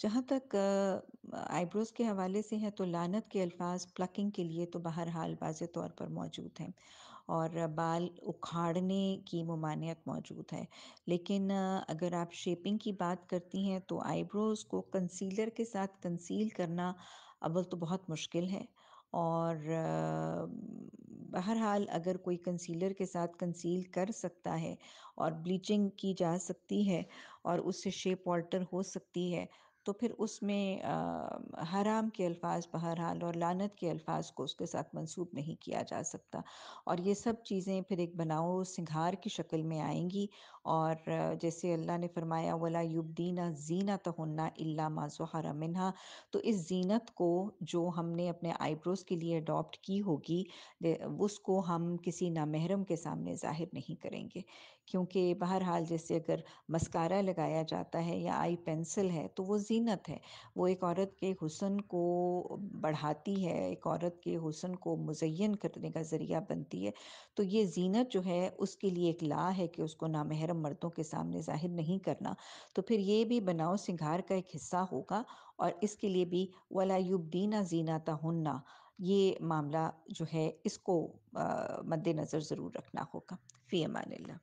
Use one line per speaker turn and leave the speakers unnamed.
जहाँ तक आईब्रोज़ के हवाले से है तो लानत के अल्फाज प्लकिंग के लिए तो बहरहाल वाज तौर पर मौजूद हैं और बाल उखाड़ने की ममानियत मौजूद है लेकिन अगर आप शेपिंग की बात करती हैं तो आईब्रोज़ को कंसीलर के साथ कंसील करना अव्वल तो बहुत मुश्किल है और बहरहाल अगर कोई कंसीलर के साथ कंसील कर सकता है और ब्लीचिंग की जा सकती है और उससे शेप ऑल्टर हो सकती है तो फिर उसमें हराम के अल्फाज बहरहाल और लानत के अल्फाज को उसके साथ मंसूब नहीं किया जा सकता और ये सब चीज़ें फिर एक बनाओ सिंघार की शक्ल में आएंगी और जैसे अल्लाह ने फरमाया वला युबदीना जीना तहन्ना इल्ला माजुहरा मिनहा तो इस जीनत को जो हमने अपने आईब्रोज़ के लिए अडॉप्ट की होगी उसको हम किसी नामहरम के सामने ज़ाहिर नहीं करेंगे क्योंकि बहरहाल जैसे अगर मस्कारा लगाया जाता है या आई पेंसिल है तो वो जीनत है वो एक औरत के हुसन को बढ़ाती है एक औरत के हुसन को मुजैन करने का ज़रिया बनती है तो ये जीनत जो है उसके लिए एक ला है कि उसको नामहरम मर्दों के सामने ज़ाहिर नहीं करना तो फिर ये भी बनाव सिंगार का एक हिस्सा होगा और इसके लिए भी वलायुबदीना जीना हन्ना ये मामला जो है इसको मद्देनजर ज़रूर रखना होगा फ़ी अमान